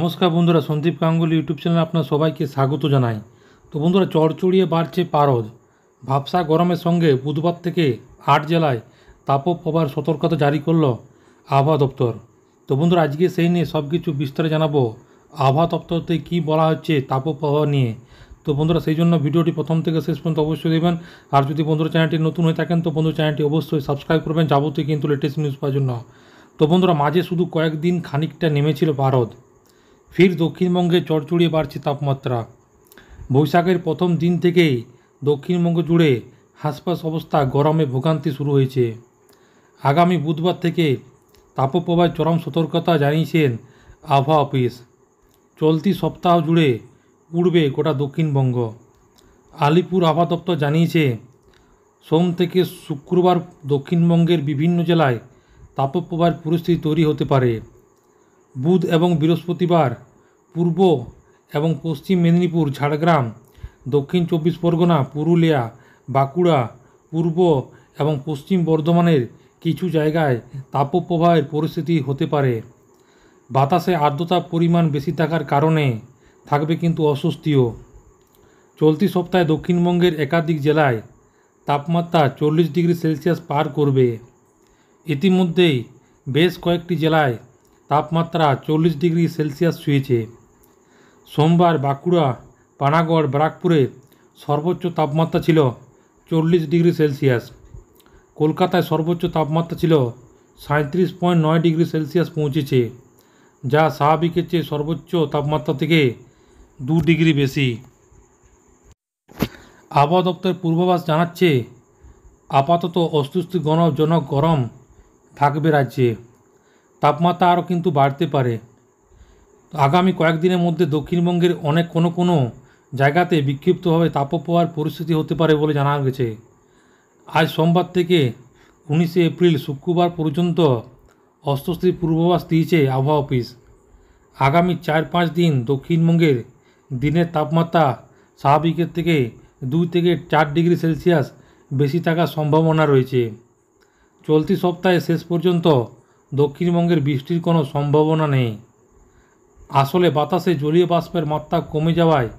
নমস্কার বন্ধুরা সন্দীপ গাঙ্গুলি ইউটিউব চ্যানেলে আপনার সবাইকে স্বাগত জানাই তো বন্ধুরা চড়চড়িয়ে বাড়ছে পারদ ভাবসা গরমের সঙ্গে বুধবার থেকে আট জেলায় প্রবাহ সতর্কতা জারি করল আবহাওয়া দপ্তর তো বন্ধুরা আজকে সেই নিয়ে সব কিছু বিস্তারে জানাবো আবহাওয়া দপ্তরতে কী বলা হচ্ছে প্রবাহ নিয়ে তো বন্ধুরা সেই জন্য ভিডিওটি প্রথম থেকে শেষ পর্যন্ত অবশ্যই দেবেন আর যদি বন্ধুরা চ্যানেলটি নতুন হয়ে থাকেন তো বন্ধু চ্যানেলটি অবশ্যই সাবস্ক্রাইব করবেন যাবতীয় কিন্তু লেটেস্ট নিউজ পাওয়ার জন্য তো বন্ধুরা মাঝে শুধু কয়েকদিন খানিকটা নেমেছিল পারদ ফির দক্ষিণবঙ্গে চড়চড়িয়ে বাড়ছে তাপমাত্রা বৈশাখের প্রথম দিন থেকেই দক্ষিণবঙ্গ জুড়ে হাসপাস অবস্থা গরমে ভোগান্তি শুরু হয়েছে আগামী বুধবার থেকে তাপপ্রবাহের চরম সতর্কতা জানিয়েছেন আবহাওয়া অফিস চলতি সপ্তাহ জুড়ে উড়বে গোটা দক্ষিণবঙ্গ আলিপুর আবহাওয়া দপ্তর জানিয়েছে সোম থেকে শুক্রবার দক্ষিণবঙ্গের বিভিন্ন জেলায় তাপপ্রবাহের পরিস্থিতি তৈরি হতে পারে বুধ এবং বৃহস্পতিবার পূর্ব এবং পশ্চিম মেদিনীপুর ঝাড়গ্রাম দক্ষিণ চব্বিশ পরগনা পুরুলিয়া বাঁকুড়া পূর্ব এবং পশ্চিম বর্ধমানের কিছু জায়গায় তাপপ্রবাহের পরিস্থিতি হতে পারে বাতাসে আর্দ্রতার পরিমাণ বেশি থাকার কারণে থাকবে কিন্তু অস্বস্তিও চলতি সপ্তাহে দক্ষিণবঙ্গের একাধিক জেলায় তাপমাত্রা চল্লিশ ডিগ্রি সেলসিয়াস পার করবে ইতিমধ্যেই বেশ কয়েকটি জেলায় তাপমাত্রা চল্লিশ ডিগ্রি সেলসিয়াস ছুঁয়েছে সোমবার বাঁকুড়া পানাগড় ব্যারাকপুরে সর্বোচ্চ তাপমাত্রা ছিল চল্লিশ ডিগ্রি সেলসিয়াস কলকাতায় সর্বোচ্চ তাপমাত্রা ছিল সাঁত্রিশ পয়েন্ট নয় ডিগ্রি সেলসিয়াস পৌঁছেছে যা স্বাভাবিকের চেয়ে সর্বোচ্চ তাপমাত্রা থেকে দু ডিগ্রি বেশি আবহাওয়া দপ্তরের পূর্বাভাস জানাচ্ছে আপাতত গণজনক গরম থাকবে রাজ্যে তাপমাত্রা আরও কিন্তু বাড়তে পারে আগামী কয়েকদিনের মধ্যে দক্ষিণবঙ্গের অনেক কোনো কোনো জায়গাতে বিক্ষিপ্তভাবে তাপপ্রবাহের পরিস্থিতি হতে পারে বলে জানা গেছে আজ সোমবার থেকে উনিশে এপ্রিল শুক্রবার পর্যন্ত অস্বস্তির পূর্বাভাস দিয়েছে আবহাওয়া অফিস আগামী চার পাঁচ দিন দক্ষিণবঙ্গের দিনের তাপমাত্রা স্বাভাবিকের থেকে দুই থেকে চার ডিগ্রি সেলসিয়াস বেশি থাকার সম্ভাবনা রয়েছে চলতি সপ্তাহে শেষ পর্যন্ত দক্ষিণবঙ্গের বৃষ্টির কোনো সম্ভাবনা নেই আসলে বাতাসে জলীয় বাষ্পের মাত্রা কমে যাওয়ায়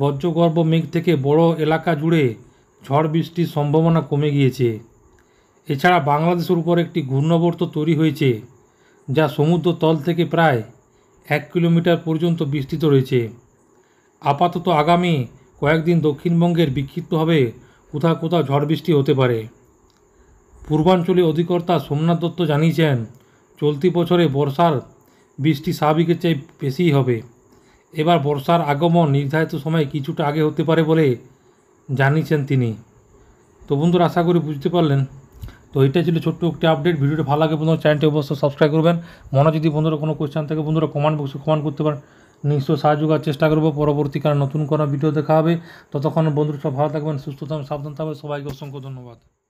বজ্রগর্ভ মেঘ থেকে বড় এলাকা জুড়ে ঝড় বৃষ্টির সম্ভাবনা কমে গিয়েছে এছাড়া বাংলাদেশের উপর একটি ঘূর্ণবর্ত তৈরি হয়েছে যা সমুদ্র তল থেকে প্রায় এক কিলোমিটার পর্যন্ত বিস্তৃত রয়েছে আপাতত আগামী কয়েকদিন দক্ষিণবঙ্গের বিক্ষিপ্তভাবে কোথাও কোথাও ঝড় বৃষ্টি হতে পারে পূর্বাঞ্চলীয় অধিকর্তা সোমনাথ দত্ত জানিয়েছেন চলতি বছরে বর্ষার বৃষ্টি স্বাভাবিকের চেয়ে বেশিই হবে এবার বর্ষার আগমন নির্ধারিত সময় কিছুটা আগে হতে পারে বলে জানিয়েছেন তিনি তো বন্ধুরা আশা করি বুঝতে পারলেন তো এটা ছিল ছোট্ট একটি আপডেট ভিডিওটা ভালো লাগে বন্ধুরা চ্যানেলটি অবশ্যই সাবস্ক্রাইব করবেন মনে যদি বন্ধুরা কোনো কোয়েশ্চেন থাকে বন্ধুরা কমেন্ট বক্সে কমেন্ট করতে পারেন নিশ্চয় সাহায্য করার চেষ্টা করবো পরবর্তীকালে নতুন কোনো ভিডিও দেখা হবে ততক্ষণ বন্ধুরা সব ভালো থাকবেন সুস্থ থাকবেন সাবধান থাকবেন সবাইকে অসংখ্য ধন্যবাদ